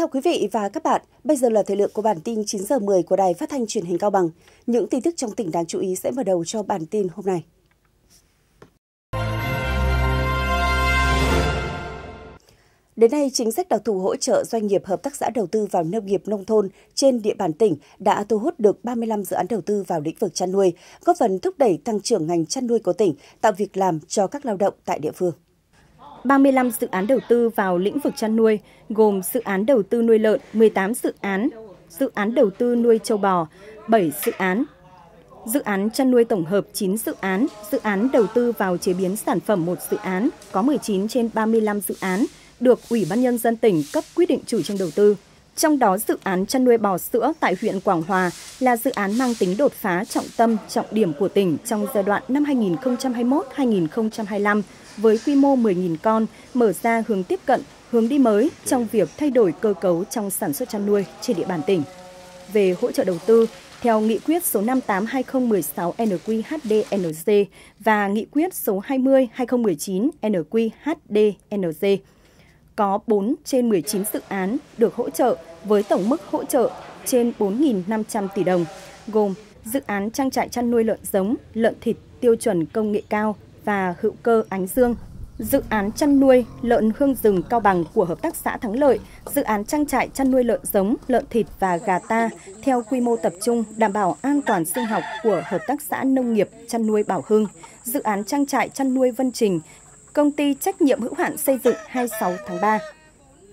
chào quý vị và các bạn. Bây giờ là thời lượng của bản tin 9 giờ 10 của Đài Phát thanh Truyền hình Cao Bằng. Những tin tức trong tỉnh đáng chú ý sẽ mở đầu cho bản tin hôm nay. Đến nay, chính sách đặc thù hỗ trợ doanh nghiệp hợp tác xã đầu tư vào nông nghiệp nông thôn trên địa bàn tỉnh đã thu hút được 35 dự án đầu tư vào lĩnh vực chăn nuôi, góp phần thúc đẩy tăng trưởng ngành chăn nuôi của tỉnh, tạo việc làm cho các lao động tại địa phương. 35 dự án đầu tư vào lĩnh vực chăn nuôi, gồm dự án đầu tư nuôi lợn, 18 dự án, dự án đầu tư nuôi châu bò, 7 dự án, dự án chăn nuôi tổng hợp 9 dự án, dự án đầu tư vào chế biến sản phẩm một dự án, có 19 trên 35 dự án được Ủy ban nhân dân tỉnh cấp quyết định chủ trương đầu tư. Trong đó, dự án chăn nuôi bò sữa tại huyện Quảng Hòa là dự án mang tính đột phá trọng tâm, trọng điểm của tỉnh trong giai đoạn năm 2021-2025 với quy mô 10.000 con, mở ra hướng tiếp cận, hướng đi mới trong việc thay đổi cơ cấu trong sản xuất chăn nuôi trên địa bàn tỉnh. Về hỗ trợ đầu tư, theo nghị quyết số 58-2016-NQHDNC nq và nghị quyết số 20-2019-NQHDNC, nq có 4 trên 19 dự án được hỗ trợ với tổng mức hỗ trợ trên 4.500 tỷ đồng, gồm dự án trang trại chăn nuôi lợn giống, lợn thịt tiêu chuẩn công nghệ cao và hữu cơ ánh dương, dự án chăn nuôi lợn hương rừng Cao Bằng của Hợp tác xã Thắng Lợi, dự án trang trại chăn nuôi lợn giống, lợn thịt và gà ta theo quy mô tập trung đảm bảo an toàn sinh học của Hợp tác xã Nông nghiệp Chăn nuôi Bảo Hưng, dự án trang trại chăn nuôi Vân Trình công ty trách nhiệm hữu hạn xây dựng 26 tháng 3.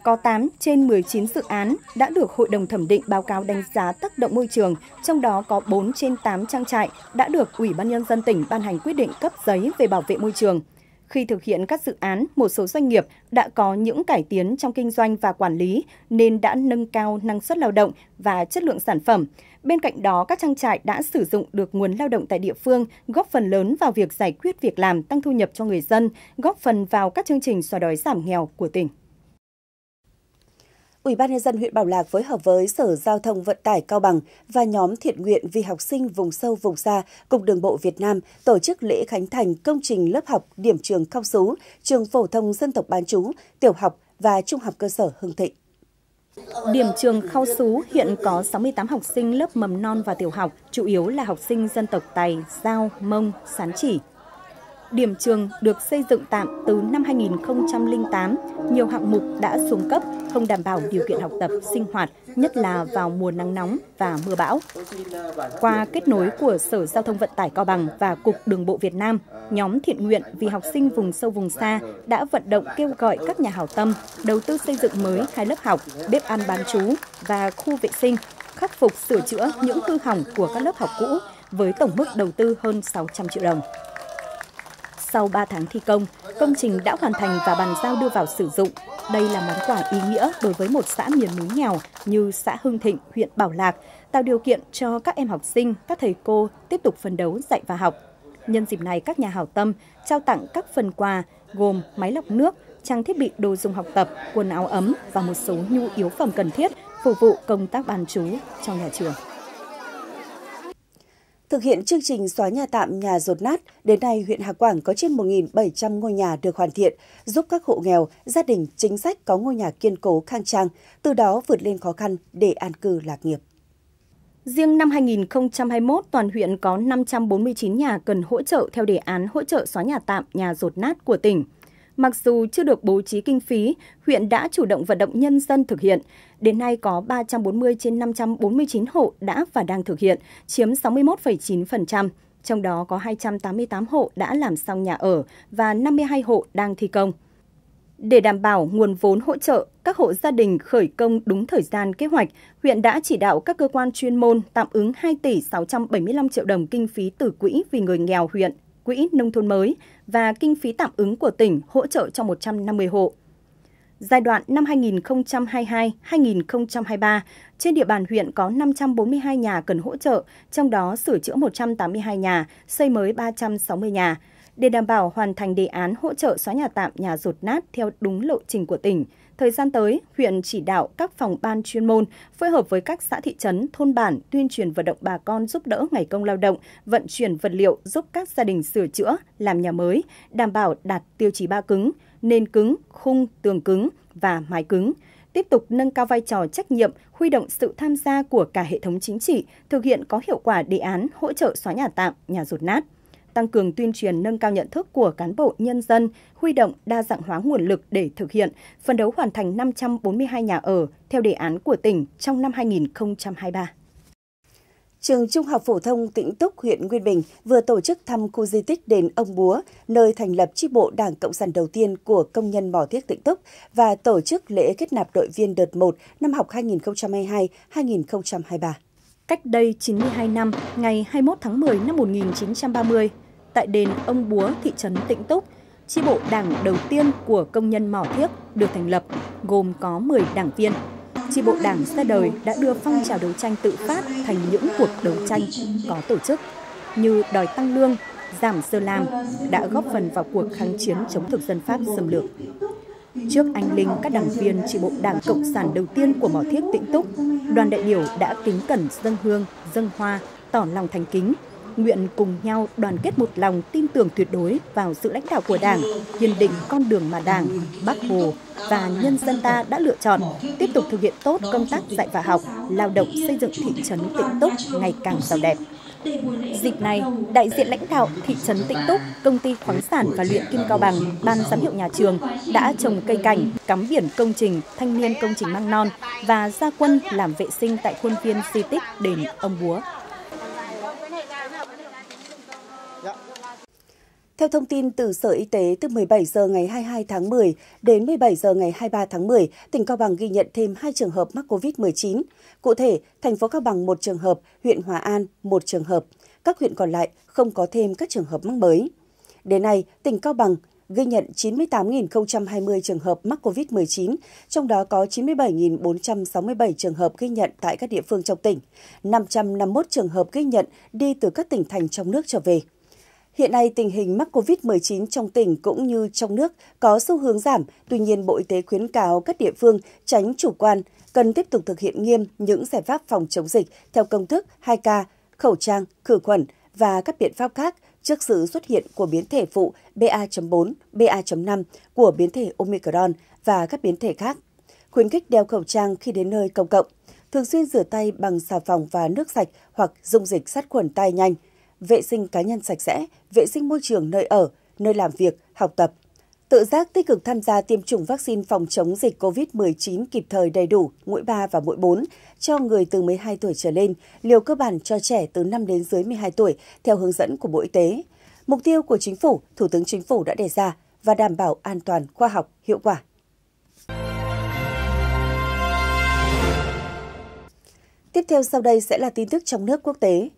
Có 8 trên 19 dự án đã được Hội đồng Thẩm định báo cáo đánh giá tác động môi trường, trong đó có 4 trên 8 trang trại đã được Ủy ban Nhân dân tỉnh ban hành quyết định cấp giấy về bảo vệ môi trường. Khi thực hiện các dự án, một số doanh nghiệp đã có những cải tiến trong kinh doanh và quản lý nên đã nâng cao năng suất lao động và chất lượng sản phẩm. Bên cạnh đó, các trang trại đã sử dụng được nguồn lao động tại địa phương, góp phần lớn vào việc giải quyết việc làm, tăng thu nhập cho người dân, góp phần vào các chương trình xóa đói giảm nghèo của tỉnh. Ủy ban nhân dân huyện Bảo Lạc phối hợp với Sở Giao thông Vận tải Cao Bằng và nhóm thiện nguyện vì học sinh vùng sâu vùng xa, Cục Đường bộ Việt Nam tổ chức lễ khánh thành công trình lớp học điểm trường Cao Sú, trường phổ thông dân tộc bán chú, tiểu học và trung học cơ sở Hưng Thịnh. Điểm trường Khao Sú hiện có 68 học sinh lớp mầm non và tiểu học, chủ yếu là học sinh dân tộc Tài, Giao, Mông, Sán Chỉ, Điểm trường được xây dựng tạm từ năm 2008, nhiều hạng mục đã xuống cấp, không đảm bảo điều kiện học tập, sinh hoạt, nhất là vào mùa nắng nóng và mưa bão. Qua kết nối của Sở Giao thông Vận tải Cao Bằng và Cục Đường bộ Việt Nam, nhóm thiện nguyện vì học sinh vùng sâu vùng xa đã vận động kêu gọi các nhà hảo tâm đầu tư xây dựng mới hai lớp học, bếp ăn bán chú và khu vệ sinh, khắc phục sửa chữa những hư hỏng của các lớp học cũ với tổng mức đầu tư hơn 600 triệu đồng. Sau 3 tháng thi công, công trình đã hoàn thành và bàn giao đưa vào sử dụng. Đây là món quà ý nghĩa đối với một xã miền núi nghèo như xã Hưng Thịnh, huyện Bảo Lạc, tạo điều kiện cho các em học sinh, các thầy cô tiếp tục phấn đấu dạy và học. Nhân dịp này, các nhà hảo tâm trao tặng các phần quà gồm máy lọc nước, trang thiết bị đồ dùng học tập, quần áo ấm và một số nhu yếu phẩm cần thiết phục vụ công tác bàn chú trong nhà trường. Thực hiện chương trình xóa nhà tạm nhà rột nát, đến nay huyện Hà Quảng có trên 1.700 ngôi nhà được hoàn thiện, giúp các hộ nghèo, gia đình chính sách có ngôi nhà kiên cố khang trang, từ đó vượt lên khó khăn để an cư lạc nghiệp. Riêng năm 2021, toàn huyện có 549 nhà cần hỗ trợ theo đề án hỗ trợ xóa nhà tạm, nhà rột nát của tỉnh. Mặc dù chưa được bố trí kinh phí, huyện đã chủ động vận động nhân dân thực hiện. Đến nay có 340 trên 549 hộ đã và đang thực hiện, chiếm 61,9%. Trong đó có 288 hộ đã làm xong nhà ở và 52 hộ đang thi công. Để đảm bảo nguồn vốn hỗ trợ, các hộ gia đình khởi công đúng thời gian kế hoạch, huyện đã chỉ đạo các cơ quan chuyên môn tạm ứng 2 tỷ 675 triệu đồng kinh phí từ quỹ vì người nghèo huyện, quỹ nông thôn mới và kinh phí tạm ứng của tỉnh hỗ trợ cho 150 hộ. Giai đoạn năm 2022-2023, trên địa bàn huyện có 542 nhà cần hỗ trợ, trong đó sửa chữa 182 nhà, xây mới 360 nhà. Để đảm bảo hoàn thành đề án hỗ trợ xóa nhà tạm nhà rột nát theo đúng lộ trình của tỉnh, thời gian tới, huyện chỉ đạo các phòng ban chuyên môn phối hợp với các xã thị trấn, thôn bản tuyên truyền vận động bà con giúp đỡ ngày công lao động, vận chuyển vật liệu giúp các gia đình sửa chữa, làm nhà mới, đảm bảo đạt tiêu chí ba cứng – nền cứng, khung, tường cứng và mái cứng, tiếp tục nâng cao vai trò trách nhiệm, huy động sự tham gia của cả hệ thống chính trị, thực hiện có hiệu quả đề án hỗ trợ xóa nhà tạm, nhà rột nát tăng cường tuyên truyền nâng cao nhận thức của cán bộ nhân dân, huy động đa dạng hóa nguồn lực để thực hiện, phấn đấu hoàn thành 542 nhà ở theo đề án của tỉnh trong năm 2023. Trường Trung học Phổ thông Tĩnh Túc, huyện Nguyên Bình vừa tổ chức thăm khu di tích đền Ông Búa, nơi thành lập chi bộ Đảng Cộng sản đầu tiên của công nhân mỏ thiết Tĩnh Túc và tổ chức lễ kết nạp đội viên đợt 1 năm học 2022-2023. Cách đây 92 năm, ngày 21 tháng 10 năm 1930, tại đền Ông Búa, thị trấn Tĩnh Túc, chi bộ Đảng đầu tiên của công nhân mỏ thiếc được thành lập, gồm có 10 đảng viên – tri bộ đảng ra đời đã đưa phong trào đấu tranh tự phát thành những cuộc đấu tranh có tổ chức như đòi tăng lương, giảm giờ làm đã góp phần vào cuộc kháng chiến chống thực dân Pháp xâm lược. Trước anh linh các đảng viên tri bộ Đảng Cộng sản đầu tiên của Mỏ Thiết Tĩnh Túc, đoàn đại biểu đã kính cẩn dân hương, dân hoa, tỏ lòng thành kính nguyện cùng nhau đoàn kết một lòng tin tưởng tuyệt đối vào sự lãnh đạo của Đảng, kiên định con đường mà Đảng, Bác Hồ và nhân dân ta đã lựa chọn, tiếp tục thực hiện tốt công tác dạy và học, lao động xây dựng thị trấn tỉnh Túc ngày càng giàu đẹp. Dịp này, đại diện lãnh đạo thị trấn Tịnh Túc, công ty khoáng sản và luyện Kim Cao Bằng, ban giám hiệu nhà trường đã trồng cây cảnh, cắm biển công trình, thanh niên công trình măng non và gia quân làm vệ sinh tại khuôn viên di tích đền Ông Búa. Theo thông tin từ Sở Y tế, từ 17 giờ ngày 22 tháng 10 đến 17 giờ ngày 23 tháng 10, tỉnh Cao Bằng ghi nhận thêm 2 trường hợp mắc COVID-19. Cụ thể, thành phố Cao Bằng 1 trường hợp, huyện Hòa An 1 trường hợp. Các huyện còn lại không có thêm các trường hợp mắc mới. Đến nay, tỉnh Cao Bằng ghi nhận 98.020 trường hợp mắc COVID-19, trong đó có 97.467 trường hợp ghi nhận tại các địa phương trong tỉnh, 551 trường hợp ghi nhận đi từ các tỉnh thành trong nước trở về. Hiện nay, tình hình mắc COVID-19 trong tỉnh cũng như trong nước có xu hướng giảm, tuy nhiên Bộ Y tế khuyến cáo các địa phương tránh chủ quan, cần tiếp tục thực hiện nghiêm những giải pháp phòng chống dịch theo công thức 2K, khẩu trang, khử khuẩn và các biện pháp khác trước sự xuất hiện của biến thể phụ BA.4, BA.5 của biến thể Omicron và các biến thể khác. Khuyến khích đeo khẩu trang khi đến nơi công cộng, thường xuyên rửa tay bằng xà phòng và nước sạch hoặc dung dịch sát khuẩn tay nhanh – vệ sinh cá nhân sạch sẽ, vệ sinh môi trường nơi ở, nơi làm việc, học tập. Tự giác tích cực tham gia tiêm chủng vaccine phòng chống dịch COVID-19 kịp thời đầy đủ, mũi 3 và mũi 4 cho người từ 12 tuổi trở lên, liều cơ bản cho trẻ từ 5 đến dưới 12 tuổi theo hướng dẫn của Bộ Y tế. Mục tiêu của chính phủ, Thủ tướng Chính phủ đã đề ra và đảm bảo an toàn, khoa học, hiệu quả. Tiếp theo sau đây sẽ là tin tức trong nước quốc tế.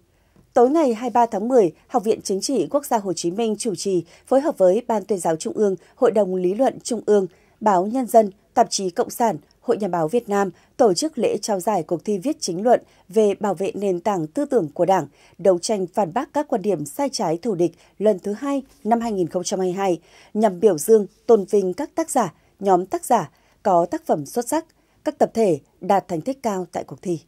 Tối ngày 23 tháng 10, Học viện Chính trị Quốc gia Hồ Chí Minh chủ trì phối hợp với Ban tuyên giáo Trung ương, Hội đồng Lý luận Trung ương, Báo Nhân dân, Tạp chí Cộng sản, Hội Nhà báo Việt Nam tổ chức lễ trao giải cuộc thi viết chính luận về bảo vệ nền tảng tư tưởng của Đảng, đấu tranh phản bác các quan điểm sai trái thù địch lần thứ hai năm 2022, nhằm biểu dương, tôn vinh các tác giả, nhóm tác giả có tác phẩm xuất sắc, các tập thể đạt thành tích cao tại cuộc thi.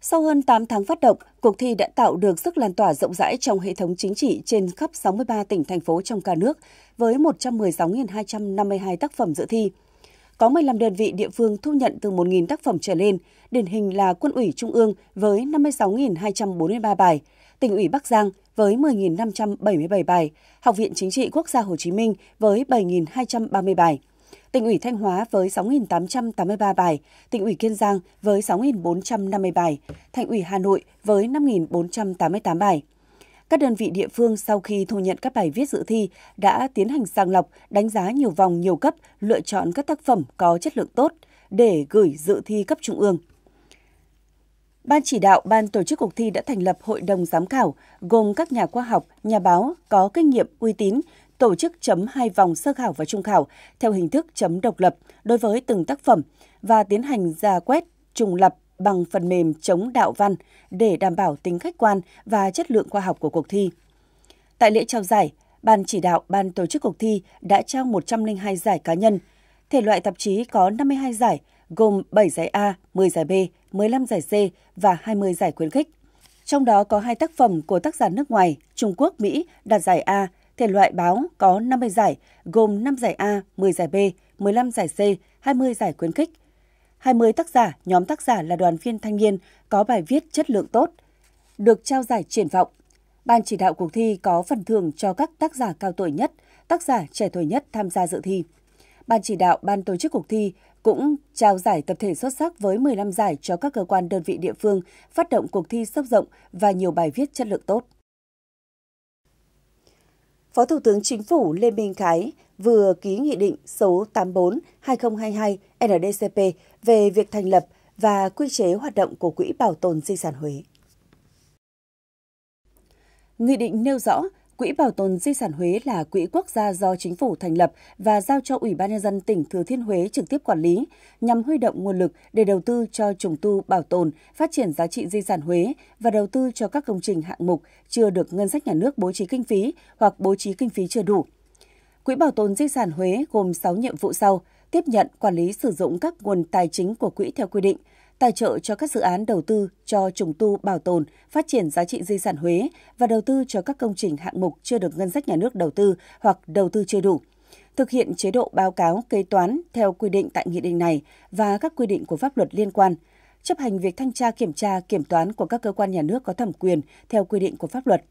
Sau hơn 8 tháng phát động, cuộc thi đã tạo được sức lan tỏa rộng rãi trong hệ thống chính trị trên khắp 63 tỉnh thành phố trong cả nước với 116.252 tác phẩm dự thi. Có 15 đơn vị địa phương thu nhận từ 1.000 tác phẩm trở lên, điển hình là Quân ủy Trung ương với 56.243 bài, tỉnh ủy Bắc Giang với 10.577 bài, Học viện Chính trị Quốc gia Hồ Chí Minh với 7.230 bài tỉnh ủy Thanh Hóa với 6.883 bài, tỉnh ủy Kiên Giang với 6.450 bài, thành ủy Hà Nội với 5.488 bài. Các đơn vị địa phương sau khi thu nhận các bài viết dự thi đã tiến hành sàng lọc, đánh giá nhiều vòng nhiều cấp, lựa chọn các tác phẩm có chất lượng tốt để gửi dự thi cấp trung ương. Ban chỉ đạo, ban tổ chức cuộc thi đã thành lập hội đồng giám khảo gồm các nhà khoa học, nhà báo có kinh nghiệm uy tín tổ chức chấm hai vòng sơ khảo và trung khảo theo hình thức chấm độc lập đối với từng tác phẩm và tiến hành ra quét, trùng lập bằng phần mềm chống đạo văn để đảm bảo tính khách quan và chất lượng khoa học của cuộc thi. Tại lễ trao giải, Ban chỉ đạo Ban tổ chức cuộc thi đã trao 102 giải cá nhân. Thể loại tạp chí có 52 giải, gồm 7 giải A, 10 giải B, 15 giải C và 20 giải khuyến khích. Trong đó có hai tác phẩm của tác giả nước ngoài Trung Quốc, Mỹ đạt giải A Thể loại báo có 50 giải, gồm 5 giải A, 10 giải B, 15 giải C, 20 giải khuyến khích. 20 tác giả, nhóm tác giả là đoàn viên thanh niên có bài viết chất lượng tốt, được trao giải triển vọng. Ban chỉ đạo cuộc thi có phần thưởng cho các tác giả cao tuổi nhất, tác giả trẻ tuổi nhất tham gia dự thi. Ban chỉ đạo ban tổ chức cuộc thi cũng trao giải tập thể xuất sắc với 15 giải cho các cơ quan đơn vị địa phương phát động cuộc thi sâu rộng và nhiều bài viết chất lượng tốt. Phó Thủ tướng Chính phủ Lê Minh Khái vừa ký Nghị định số 84-2022 NDCP về việc thành lập và quy chế hoạt động của Quỹ Bảo tồn Di sản Huế. Nghị định nêu rõ Quỹ bảo tồn di sản Huế là quỹ quốc gia do chính phủ thành lập và giao cho Ủy ban nhân dân tỉnh Thừa Thiên Huế trực tiếp quản lý, nhằm huy động nguồn lực để đầu tư cho trùng tu, bảo tồn, phát triển giá trị di sản Huế và đầu tư cho các công trình hạng mục chưa được ngân sách nhà nước bố trí kinh phí hoặc bố trí kinh phí chưa đủ. Quỹ bảo tồn di sản Huế gồm 6 nhiệm vụ sau: tiếp nhận, quản lý sử dụng các nguồn tài chính của quỹ theo quy định – tài trợ cho các dự án đầu tư cho trùng tu bảo tồn, phát triển giá trị di sản Huế và đầu tư cho các công trình hạng mục chưa được ngân sách nhà nước đầu tư hoặc đầu tư chưa đủ thực hiện chế độ báo cáo kế toán theo quy định tại nghị định này và các quy định của pháp luật liên quan, chấp hành việc thanh tra kiểm tra kiểm toán của các cơ quan nhà nước có thẩm quyền theo quy định của pháp luật,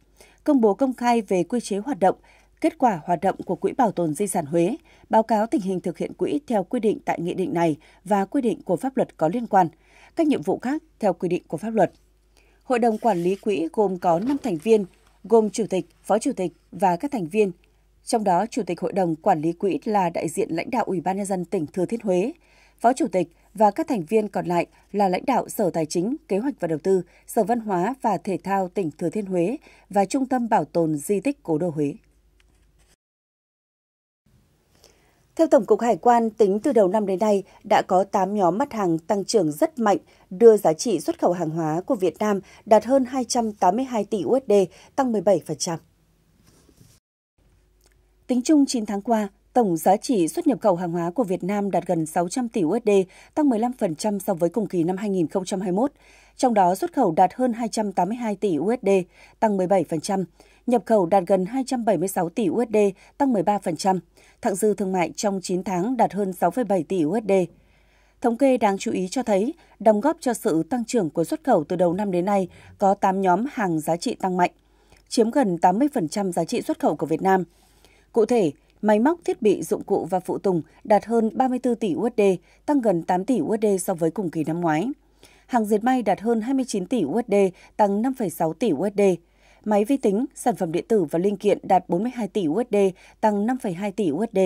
công bố công khai về quy chế hoạt động, kết quả hoạt động của Quỹ Bảo tồn Di sản Huế, báo cáo tình hình thực hiện quỹ theo quy định tại nghị định này và quy định của pháp luật có liên quan – các nhiệm vụ khác theo quy định của pháp luật. Hội đồng quản lý quỹ gồm có 5 thành viên, gồm chủ tịch, phó chủ tịch và các thành viên. Trong đó, chủ tịch hội đồng quản lý quỹ là đại diện lãnh đạo Ủy ban nhân dân tỉnh Thừa Thiên Huế, phó chủ tịch và các thành viên còn lại là lãnh đạo Sở Tài chính, Kế hoạch và Đầu tư, Sở Văn hóa và Thể thao tỉnh Thừa Thiên Huế và Trung tâm Bảo tồn Di tích Cố đô Huế. Theo Tổng cục Hải quan, tính từ đầu năm đến nay, đã có 8 nhóm mặt hàng tăng trưởng rất mạnh, đưa giá trị xuất khẩu hàng hóa của Việt Nam đạt hơn 282 tỷ USD, tăng 17%. Tính chung 9 tháng qua, tổng giá trị xuất nhập khẩu hàng hóa của Việt Nam đạt gần 600 tỷ USD, tăng 15% so với cùng kỳ năm 2021 trong đó xuất khẩu đạt hơn 282 tỷ USD, tăng 17%, nhập khẩu đạt gần 276 tỷ USD, tăng 13%, thặng dư thương mại trong 9 tháng đạt hơn 6,7 tỷ USD. Thống kê đáng chú ý cho thấy, đóng góp cho sự tăng trưởng của xuất khẩu từ đầu năm đến nay có 8 nhóm hàng giá trị tăng mạnh, chiếm gần 80% giá trị xuất khẩu của Việt Nam. Cụ thể, máy móc, thiết bị, dụng cụ và phụ tùng đạt hơn 34 tỷ USD, tăng gần 8 tỷ USD so với cùng kỳ năm ngoái hàng dệt may đạt hơn 29 tỷ USD, tăng 5,6 tỷ USD. Máy vi tính, sản phẩm điện tử và linh kiện đạt 42 tỷ USD, tăng 5,2 tỷ USD.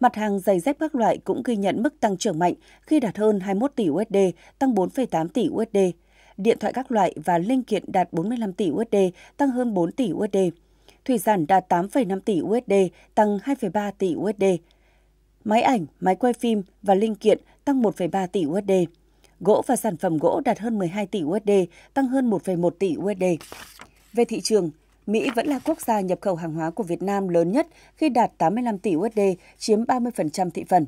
Mặt hàng giày dép các loại cũng ghi nhận mức tăng trưởng mạnh khi đạt hơn 21 tỷ USD, tăng 4,8 tỷ USD. Điện thoại các loại và linh kiện đạt 45 tỷ USD, tăng hơn 4 tỷ USD. Thủy sản đạt 8,5 tỷ USD, tăng 2,3 tỷ USD. Máy ảnh, máy quay phim và linh kiện tăng 1,3 tỷ USD. Gỗ và sản phẩm gỗ đạt hơn 12 tỷ USD, tăng hơn 1,1 tỷ USD. Về thị trường, Mỹ vẫn là quốc gia nhập khẩu hàng hóa của Việt Nam lớn nhất khi đạt 85 tỷ USD, chiếm 30% thị phần.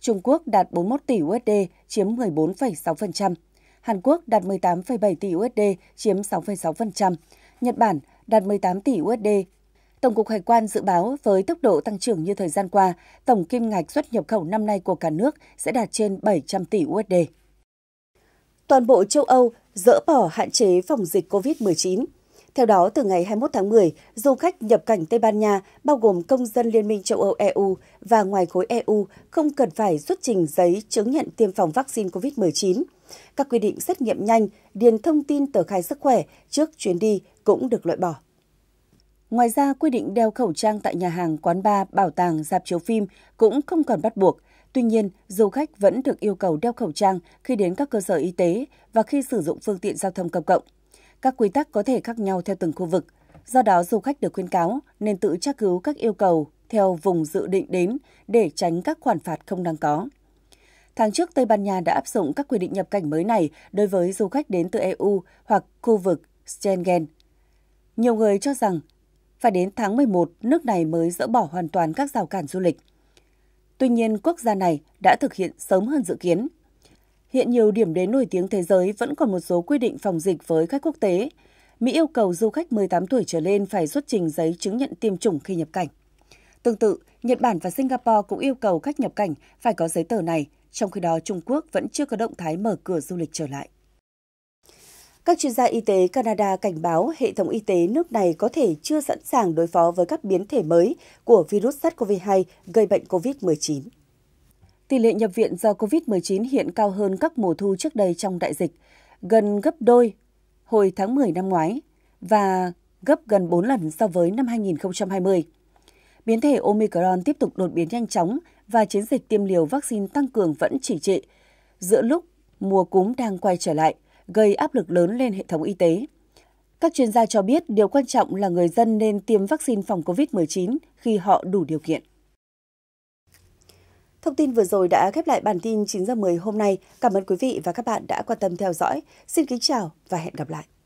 Trung Quốc đạt 41 tỷ USD, chiếm 14,6%. Hàn Quốc đạt 18,7 tỷ USD, chiếm 6,6%. Nhật Bản đạt 18 tỷ USD. Tổng cục Hải quan dự báo với tốc độ tăng trưởng như thời gian qua, tổng kim ngạch xuất nhập khẩu năm nay của cả nước sẽ đạt trên 700 tỷ USD toàn bộ châu Âu dỡ bỏ hạn chế phòng dịch COVID-19. Theo đó, từ ngày 21 tháng 10, du khách nhập cảnh Tây Ban Nha, bao gồm công dân Liên minh châu Âu EU và ngoài khối EU, không cần phải xuất trình giấy chứng nhận tiêm phòng vaccine COVID-19. Các quy định xét nghiệm nhanh, điền thông tin tờ khai sức khỏe trước chuyến đi cũng được loại bỏ. Ngoài ra, quy định đeo khẩu trang tại nhà hàng, quán bar, bảo tàng, dạp chiếu phim cũng không còn bắt buộc – Tuy nhiên, du khách vẫn được yêu cầu đeo khẩu trang khi đến các cơ sở y tế và khi sử dụng phương tiện giao thông công cộng. Các quy tắc có thể khác nhau theo từng khu vực. Do đó, du khách được khuyên cáo nên tự tra cứu các yêu cầu theo vùng dự định đến để tránh các khoản phạt không đáng có. Tháng trước, Tây Ban Nha đã áp dụng các quy định nhập cảnh mới này đối với du khách đến từ EU hoặc khu vực Schengen. Nhiều người cho rằng phải đến tháng 11, nước này mới dỡ bỏ hoàn toàn các rào cản du lịch. Tuy nhiên, quốc gia này đã thực hiện sớm hơn dự kiến. Hiện nhiều điểm đến nổi tiếng thế giới vẫn còn một số quy định phòng dịch với khách quốc tế. Mỹ yêu cầu du khách 18 tuổi trở lên phải xuất trình giấy chứng nhận tiêm chủng khi nhập cảnh. Tương tự, Nhật Bản và Singapore cũng yêu cầu khách nhập cảnh phải có giấy tờ này, trong khi đó Trung Quốc vẫn chưa có động thái mở cửa du lịch trở lại. Các chuyên gia y tế Canada cảnh báo hệ thống y tế nước này có thể chưa sẵn sàng đối phó với các biến thể mới của virus SARS-CoV-2 gây bệnh COVID-19. Tỷ lệ nhập viện do COVID-19 hiện cao hơn các mùa thu trước đây trong đại dịch, gần gấp đôi hồi tháng 10 năm ngoái và gấp gần 4 lần so với năm 2020. Biến thể Omicron tiếp tục đột biến nhanh chóng và chiến dịch tiêm liều vaccine tăng cường vẫn chỉ trệ Giữa lúc mùa cúm đang quay trở lại – gây áp lực lớn lên hệ thống y tế. Các chuyên gia cho biết điều quan trọng là người dân nên tiêm vaccine phòng COVID-19 khi họ đủ điều kiện. Thông tin vừa rồi đã khép lại bản tin 9 giờ 10 hôm nay. Cảm ơn quý vị và các bạn đã quan tâm theo dõi. Xin kính chào và hẹn gặp lại.